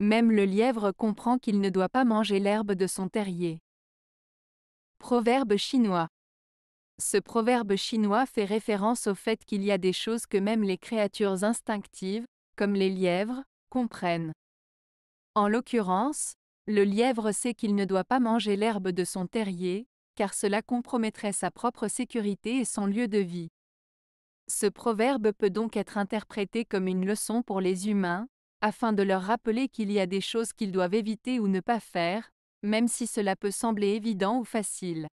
Même le lièvre comprend qu'il ne doit pas manger l'herbe de son terrier. Proverbe chinois. Ce proverbe chinois fait référence au fait qu'il y a des choses que même les créatures instinctives, comme les lièvres, comprennent. En l'occurrence, le lièvre sait qu'il ne doit pas manger l'herbe de son terrier, car cela compromettrait sa propre sécurité et son lieu de vie. Ce proverbe peut donc être interprété comme une leçon pour les humains, afin de leur rappeler qu'il y a des choses qu'ils doivent éviter ou ne pas faire, même si cela peut sembler évident ou facile.